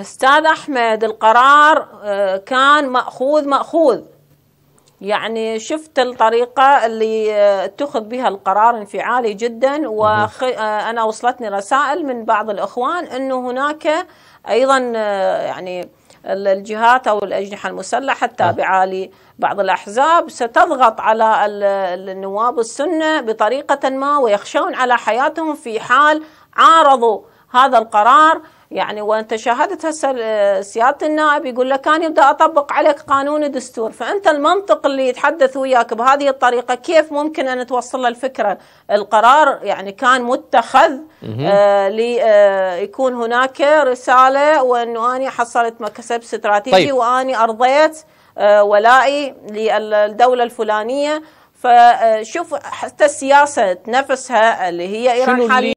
استاذ احمد القرار آه، كان ماخوذ ماخوذ يعني شفت الطريقة اللي آه، اتخذ بها القرار انفعالي جدا وأنا آه، وصلتني رسائل من بعض الإخوان أنه هناك أيضا يعني الجهات أو الأجنحة المسلحة التابعة نعم. لبعض الأحزاب ستضغط على النواب السنة بطريقة ما ويخشون على حياتهم في حال عارضوا هذا القرار يعني وانت شاهدت هسه سياده النائب يقول لك انا بدي اطبق عليك قانون الدستور فانت المنطق اللي يتحدث وياك بهذه الطريقه كيف ممكن ان توصل الفكره القرار يعني كان متخذ آه ليكون آه هناك رساله وانه انا حصلت مكسب استراتيجي طيب. واني ارضيت آه ولائي للدوله الفلانيه فشوف حتى السياسه نفسها اللي هي ايران حاليا